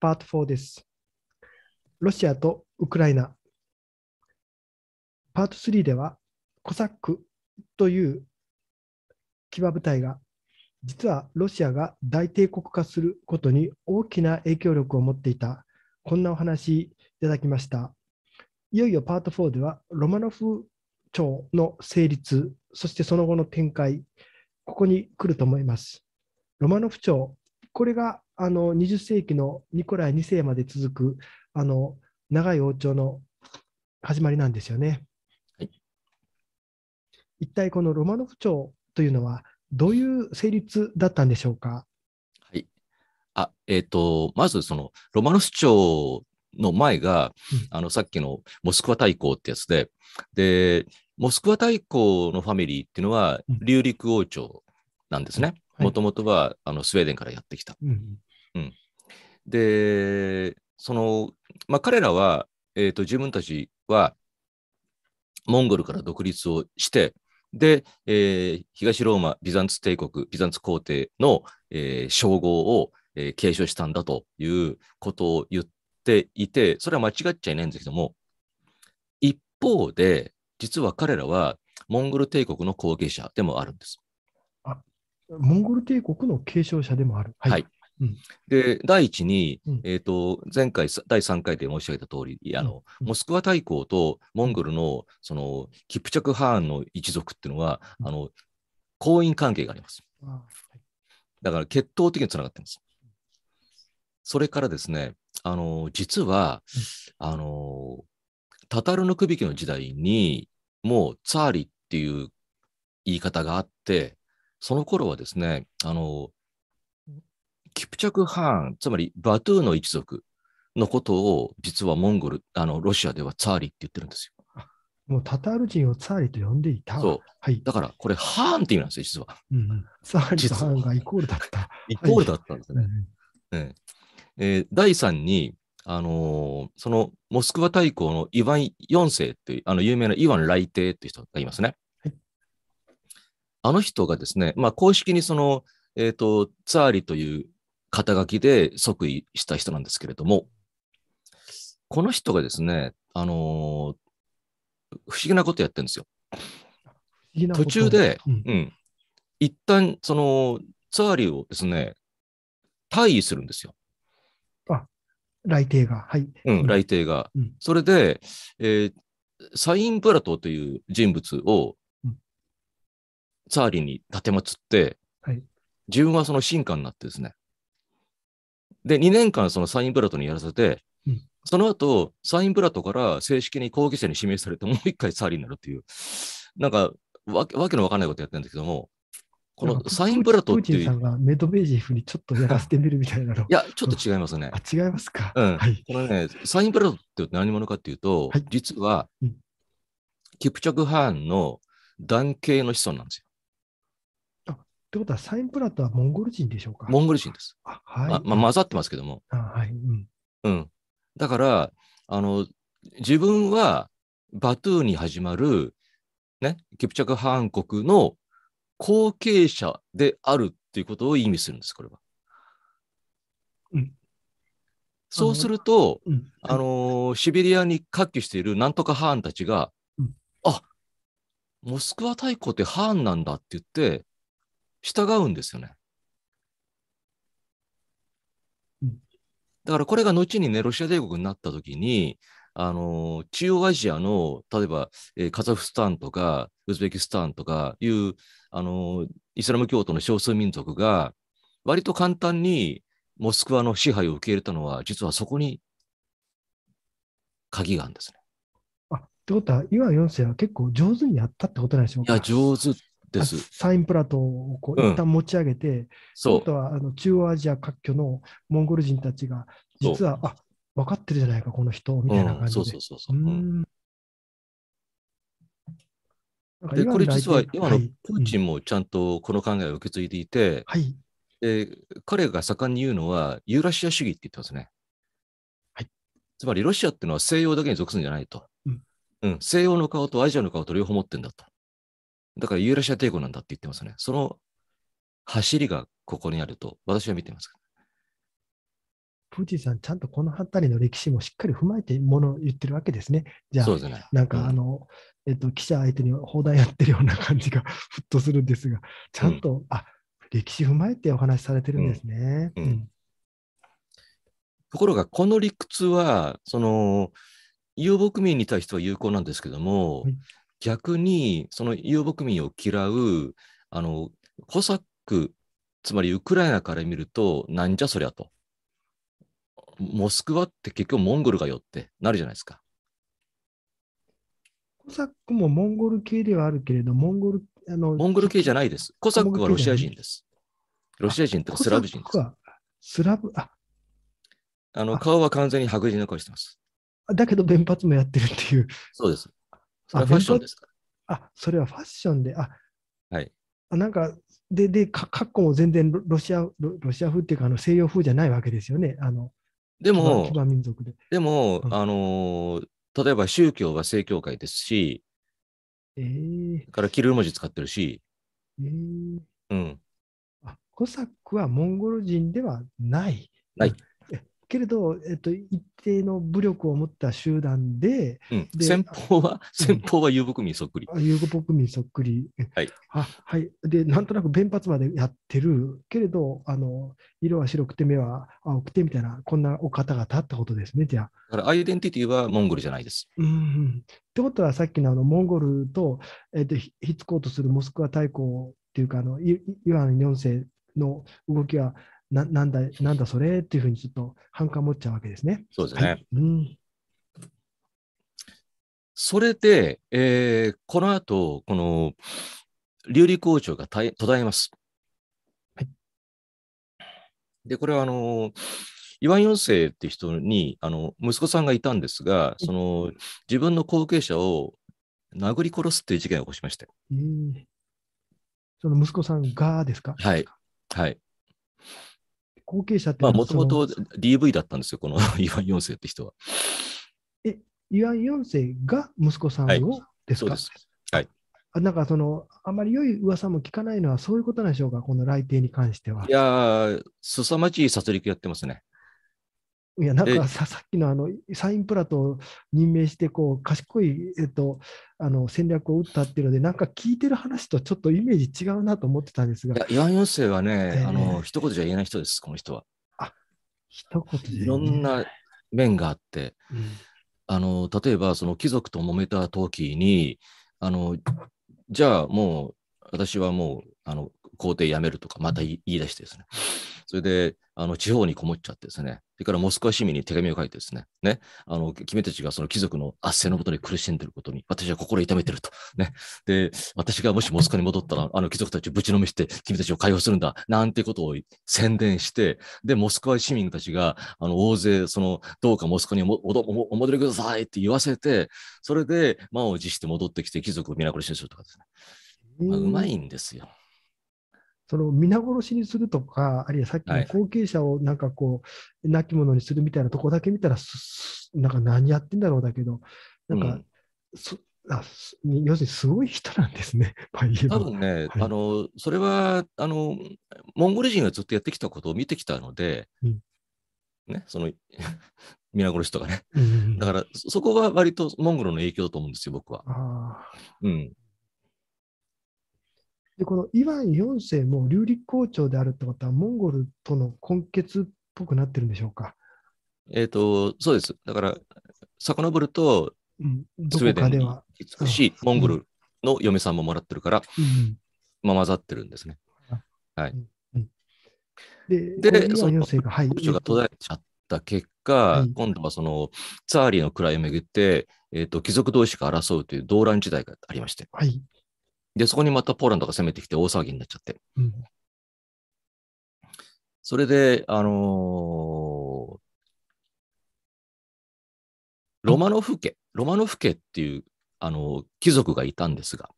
パート4です。ロシアとウクライナ。パート3では、コサックという騎馬部隊が、実はロシアが大帝国化することに大きな影響力を持っていた、こんなお話いただきました。いよいよパート4では、ロマノフ朝の成立、そしてその後の展開、ここに来ると思います。ロマノフ朝これがあの20世紀のニコライ2世まで続くあの長い王朝の始まりなんですよね。はい、一体このロマノフ朝というのはどういう成立だったんでしょうか。はい、あえーと、まずそのロマノフ朝の前が、うん、あのさっきのモスクワ大公ってやつででモスクワ大公のファミリーっていうのは、うん、陸王朝なんですね。もともとはあのスウェーデンからやってきた。うん、うん、で、その、まあ、彼らは、えーと、と自分たちはモンゴルから独立をして、で、えー、東ローマ、ビザンツ帝国、ビザンツ皇帝の、えー、称号を、えー、継承したんだということを言っていて、それは間違っちゃいないんですけども、一方で、実は彼らはモンゴル帝国の後継者でもあるんです。モンゴル帝国の継承者でもある。はい、はいうん、で第一に、うん、えーと、前回、第3回で申し上げた通り、あの、うん、モスクワ大公とモンゴルのそのキプチャク・ハーンの一族っていうのは、あの婚姻関係があります。だから血統的につながってます。それからですね、あの実は、あのタタルヌクビキの時代にもうツァーリっていう言い方があって、その頃はですね、あの、キプチャク・ハーン、つまりバトゥーの一族のことを、実はモンゴル、あの、ロシアではツァーリって言ってるんですよ。もうタタール人をツァーリと呼んでいた。そう。はい、だから、これ、ハーンって意味なんですよ、実は。うん、ツァーリとハーンがイコールだった。イコールだったんですね。はいうん、えー、第3に、あのー、そのモスクワ大公のイヴァン4世っていう、あの有名なイワン来帝っていう人がいますね。あの人がですね、まあ、公式にその、えっ、ー、と、ツァーリという肩書きで即位した人なんですけれども、この人がですね、あのー、不思議なことやってるんですよ。途中で、うん、一旦そのツァーリをですね、退位するんですよ。あ、来帝が。はい。うん、来帝が。うん、それで、えー、サインプラトという人物をツァーリンに立てまつって、はい、自分はその進化になってですね。で、2年間そのサインブラトにやらせて、うん、その後、サインブラトから正式に後継者に指名されて、もう一回ツァーリンになるっていう、なんかわわけのわかんないことやってるんですけども、このサインブラトっていう。プーチンさんがメドベージェフにちょっとやらせてみるみたいなの。いや、ちょっと違いますね。あ、違いますか。うん。はい、このね、サインブラトって何者かっていうと、はい、実は、うん、キプチャク・ハーンの男系の子孫なんですよ。ってことは、サインプラットはモンゴル人でしょうかモンゴル人です。あはいま、ま混ざってますけども。あはい、うん、うん。だから、あの、自分はバトゥーに始まる、ね、キプチャク・ハン国の後継者であるっていうことを意味するんです、これは。うん、そうすると、うん、あのシベリアに割拠しているなんとかハーンたちが、うん、あモスクワ大公ってハーンなんだって言って、従うんですよね。だからこれが後にね、ロシア帝国になった時に、あの中央アジアの例えば、えー、カザフスタンとかウズベキスタンとかいうあのイスラム教徒の少数民族が割と簡単にモスクワの支配を受け入れたのは実はそこに鍵があるんですね。あってことは、岩4世は結構上手にやったってことなんでしょうかいや、上手です。サインプラトをこう一旦持ち上げて、うあとはあの中央アジア各居のモンゴル人たちが、実は、あ分かってるじゃないか、この人、みたいな感じで。うん、そうそうそうそう。うんでこれ実は今のプーチンもちゃんとこの考えを受け継いでいて、はい、で彼が盛んに言うのはユーラシア主義って言ってますね。はい、つまりロシアっていうのは西洋だけに属するんじゃないと、うん、うん、西洋の顔とアジアの顔と両方持ってるんだと。だからユーラシア帝国なんだって言ってますね。その走りがここにあると私は見てます。プーチンさん、ちゃんとこの辺りの歴史もしっかり踏まえてもの言ってるわけですね。じゃあ、ね、なんか、うん、あの、えっと、記者相手に砲題やってるような感じがふっとするんですが、ちゃんと、うん、あ歴史踏まえてお話しされてるんですね。うん、ところが、この理屈は、その、遊牧民に対しては有効なんですけども、はい、逆にその遊牧民を嫌うあのコサックつまりウクライナから見るとなんじゃそりゃとモスクワって結局モンゴルがよってなるじゃないですか。コサックもモンゴル系ではあるけれど、モンゴルあのモンゴル系じゃないです。コサックはロシア人です。ロシア人とかスラブ人です。スラブ、ああの顔は完全に白人の顔してます。だけど、原発もやってるっていう。そうです。それはファッションですかあ、それはファッションで、あ、はい。あなんか、で、で、かっこも全然ロシアロシア風っていうか、あの西洋風じゃないわけですよね。あのでも、民族ででも、うん、あの例えば宗教は正教会ですし、えー、からキル文字使ってるし、えー、うん。あ、コサックはモンゴル人ではない。ない。けれど、えっと、一定の武力を持った集団で、うん、で先方は、先方は遊牧民そっくり。遊牧民そっくり。はい。あはい。で、なんとなく弁髪までやってるけれど、あの、色は白くて目は青くてみたいな、こんなお方々ってことですね、じゃあ。だから、アイデンティティはモンゴルじゃないです。うん、ってことは、さっきのあのモンゴルと、えっと、ひっつこうとするモスクワ大公っていうか、あの、イワン4世の動きは、ななんだ、なんだそれっていうふうにちょっと反感持っちゃうわけですね。そうですね。はい、うん、それで、えー、この後、この、琉璃工場が途絶えます。はい、で、これはあの、イワン四世って人にあの息子さんがいたんですが、その自分の後継者を殴り殺すっていう事件を起こしましたえー、その息子さんがですかはい。はい。後継者ってもともと DV だったんですよ、この イワン・4世って人は。え、イワン・4世が息子さんを、ですかそうです。はい。なんかその、あまり良い噂も聞かないのは、そういうことなんでしょうか、この来廷に関しては。いやー、すさまじい殺戮やってますね。いやなんかささっきのあのサインプラと任命してこう賢い、えっと、あの戦略を打ったっていうのでなんか聞いてる話とちょっとイメージ違うなと思ってたんですがいや岩セ世はね、えー、あの一言じゃ言えない人ですこの人は。あ一言で、ね、いろんな面があって、うん、あの例えばその貴族と揉めた時にあのじゃあもう私はもうあの、皇帝辞めるとか、また言い出してですね。それで、あの、地方にこもっちゃってですね、それからモスクワ市民に手紙を書いてですね、ね、あの、君たちがその貴族の圧政のことに苦しんでることに、私は心痛めてると。ね。で、私がもしモスクワに戻ったら、あの貴族たちをぶちのめして、君たちを解放するんだ、なんてことを宣伝して、で、モスクワ市民たちが、あの、大勢、その、どうかモスクワにおおお戻りくださいって言わせて、それで、満を持して戻ってきて、貴族を皆殺しにするとかですね。まあ、うまいんですよ。その皆殺しにするとか、あるいはさっきの後継者をなんかこう、亡き者にするみたいなとこだけ見たら、なんか何やってんだろうだけど、なんか、あ要するにすごい人なんですね、多分ね、はい、あのそれはあのモンゴル人がずっとやってきたことを見てきたので、うん、ね、その 皆殺しとかね、うんだからそこは割とモンゴルの影響だと思うんですよ、僕は。うん、でこのイワン4世も流立校長であるってことは、モンゴルとの根血っぽくなってるんでしょうか。えっ、ー、と、そうです。だから、遡ると、うん、どこかでは。美しいモンゴルの嫁さんももらってるから、うん、まあ、混ざってるんですね。うん、はい。で、その、はい、が途絶えちゃった結果、はい、今度はその、ツァーリーの位をめぐって、えっ、ー、と、貴族同士が争うという動乱時代がありまして。はい。で、そこにまたポーランドが攻めてきて大騒ぎになっちゃって。うん、それで、あのー、ロマノフ家、ロマノフ家っていう、あのー、貴族がいたんですが、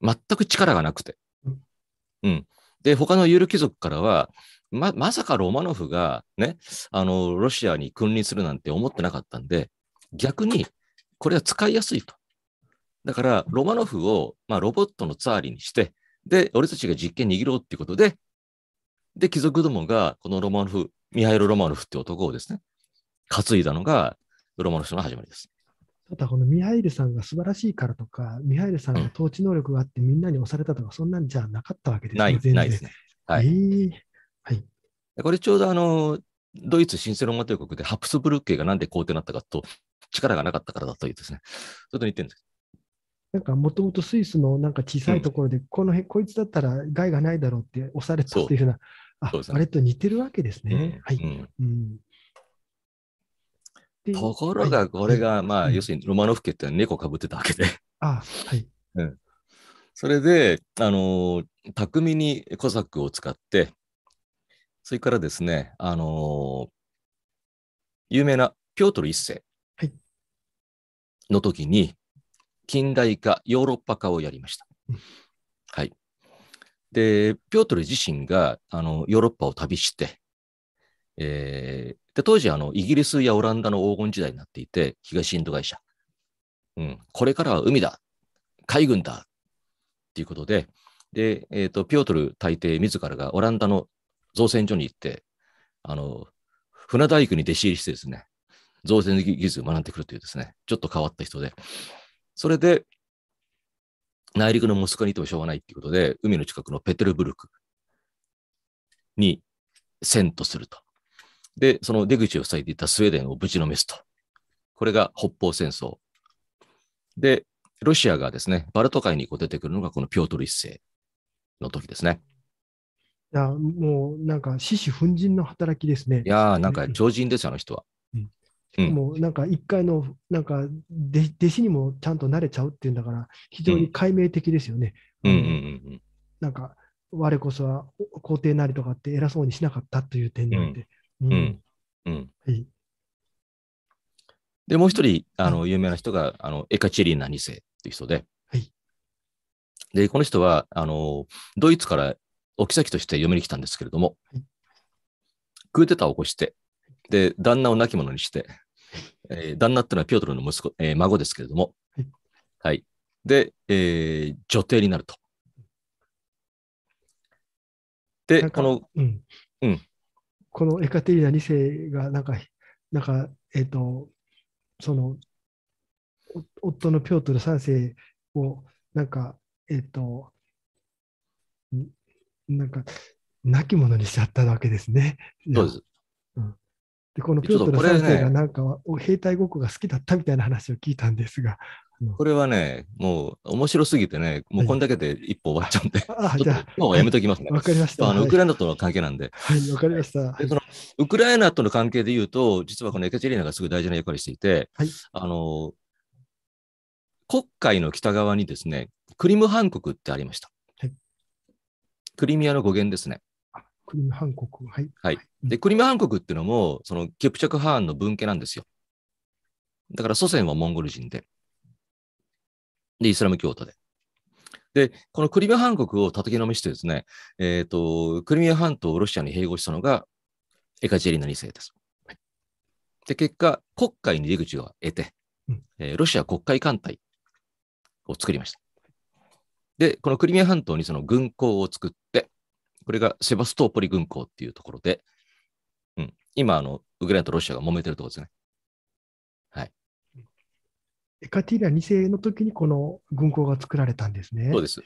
全く力がなくて。うん。で、他のユール貴族からは、ま、まさかロマノフがね、あの、ロシアに君臨するなんて思ってなかったんで、逆に、これは使いやすいと。だから、ロマノフを、まあ、ロボットのツァーリにして、で、俺たちが実権握ろうっていうことで、で、貴族どもが、このロマノフ、ミハイル・ロマノフって男をですね、担いだのが、ロマノフの始まりです。ただ、このミハイルさんが素晴らしいからとか、ミハイルさんの統治能力があって、みんなに押されたとか、うん、そんなんじゃなかったわけですね。ない、ないですね。はい。えー、はい、これちょうど、あの、ドイツ神聖ローマ帝国でハプスブルク家がなんで皇帝になったかと、力がなかったからだというですね、ちうっとってるんですなんかもともとスイスのなんか小さいところで、この辺、こいつだったら害がないだろうって押されたっていうふうな、ああれと似てるわけですね。はい。ところが、これが、まあ、要するにロマノフ家って猫かぶってたわけであはい。うん。それで、あのー、巧みにコサックを使って、それからですね、あのー、有名なピョートル一世の時に、近代化、ヨーロッパ化をやりました。はい。で、ピョートル自身があのヨーロッパを旅して、えー、で当時あの、イギリスやオランダの黄金時代になっていて、東インド会社。うん、これからは海だ、海軍だっていうことで、で、えーとピョートル大帝自らがオランダの造船所に行って、あの船大工に弟子入りしてですね、造船技術を学んでくるというですね、ちょっと変わった人で、それで、内陸のモスクワにってもしょうがないっていうことで、海の近くのペテルブルクに遷都すると。で、その出口を塞いでいたスウェーデンをぶちのめすと。これが北方戦争。で、ロシアがですね、バルト海にこう出てくるのがこのピョートル一世の時ですね。いや、もうなんか獅子奮陣の働きですね。いやー、なんか超人ですよ、あの人は。もうなんか一回のなんか弟子にもちゃんと慣れちゃうっていうんだから、非常に解明的ですよね。なんか、我こそは皇帝なりとかって偉そうにしなかったという点うんで。で、もう一人、あの有名な人があのエカチェリーナ2世っていう人で、はい、でこの人はあのドイツからお妃として嫁に来たんですけれども、はい、クーデターを起こして、で、旦那を亡き者にして、えー、旦那っていうのはピョートルの息子、えー、孫ですけれども、はい、はい。で、えー、女帝になると。で、この、うん。うん、このエカテリーナ2世が、なんか、なんか、えっ、ー、と、その、夫のピョートル3世を、なんか、えっ、ー、と、なんか、亡き者にしちゃったわけですね。そうです。うん、で、このピョートルがなんか、兵隊ごっこが好きだったみたいな話を聞いたんですが。これはね、もう面白すぎてね、もうこんだけで一歩終わっちゃうんで、はい、もうやめときますね。わ、かりました。あの、はい、ウクライナとの関係なんで。はい、わかりました。でそのウクライナとの関係で言うと、実はこのエケチェリーナがすごい大事な役割していて、はい、あの、黒海の北側にですね、クリムハン国ってありました。クリミアの語源ですね。クリムハンコク。はい。はい。で、クリムハンコクっていうのも、そのキプチャク・ハーンの分家なんですよ。だから祖先はモンゴル人で。で、イスラム教徒で。で、このクリミア半国を叩きのめしてですね、えっ、ー、と、クリミア半島をロシアに併合したのがエカチェリーナ2世です。で、結果、国会に出口を得て、えー、ロシア国会艦隊を作りました。で、このクリミア半島にその軍港を作って、これがセバストーポリ軍港っていうところで、うん、今あの、ウクライナとロシアが揉めてるところですね。はい。エカティーラ2世の時にこの軍港が作られたんですね。そうです。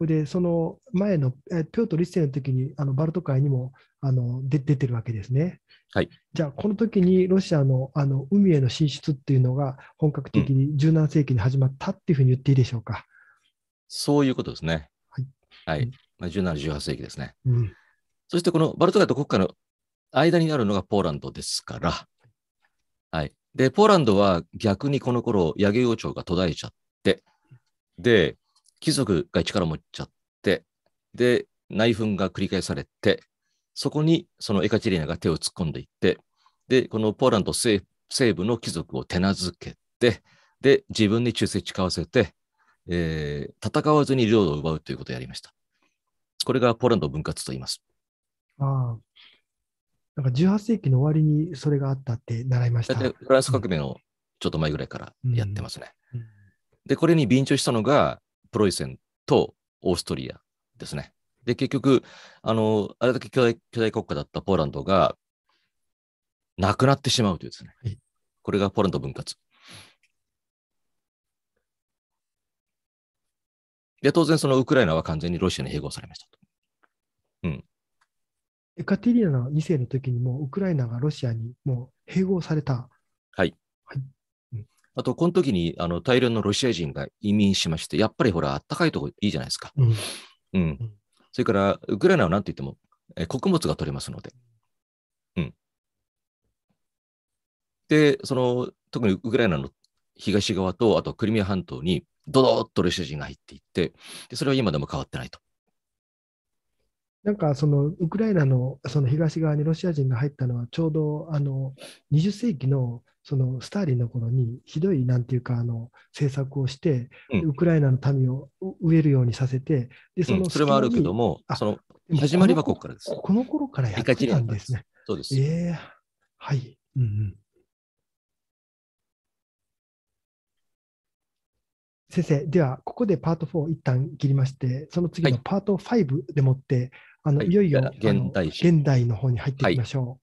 で、その前のえピョートル1世の時にあのバルト海にもあの出出てるわけですね。はい、じゃあ、この時にロシアのあの海への進出っていうのが本格的に17世紀に始まったっていうふうに言っていいでしょうか。うん、そういうことですね。はい、はい、まあ、17、18世紀ですね。うん、そしてこのバルトガイと国家の間にあるのがポーランドですから、はい。で、ポーランドは逆にこの頃、ヤゲ王朝が途絶えちゃって、で、貴族が力持っちゃって、で、内紛が繰り返されて、そこにそのエカチェリーナが手を突っ込んでいって、で、このポーランド西部の貴族を手なずけて、で、自分に忠誠誓わせて、えー、戦わずに領土を奪うということをやりました。これがポーランド分割と言います。ああ。なんか18世紀の終わりにそれがあったって習いました。フランス革命のちょっと前ぐらいからやってますね。うんうん、で、これに便乗したのがプロイセンとオーストリアですね。で、結局、あの、あれだけ巨大巨大国家だったポーランドがなくなってしまうというですね。はい、これがポーランド分割。で、当然そのウクライナは完全にロシアに併合されましたと。うん。エカテリーナ2世の時にもウクライナがロシアにもう併合された。はい。はい、うん、あと、この時にあに大量のロシア人が移民しまして、やっぱりほら、あったかいとこいいじゃないですか。うん。うん、うん、それから、ウクライナはなんといっても、え穀物が取れますので。うん。で、その、特にウクライナの東側と、あとクリミア半島に、ドドッとロシア人が入っていってで、それは今でも変わってないと。なんかそのウクライナのその東側にロシア人が入ったのは、ちょうどあの20世紀のそのスターリンの頃にひどいなんていうかあの政策をして、ウクライナの民を植えるようにさせて、でその、うん、それはあるけども、その始まりはここからです。この頃からやってたんですね。そうです。えー、はい、うんうん。先生、ではここでパート4を一旦切りまして、その次のパート5でもって、はい、あのいよいよ、はい、現代の方に入っていきましょう。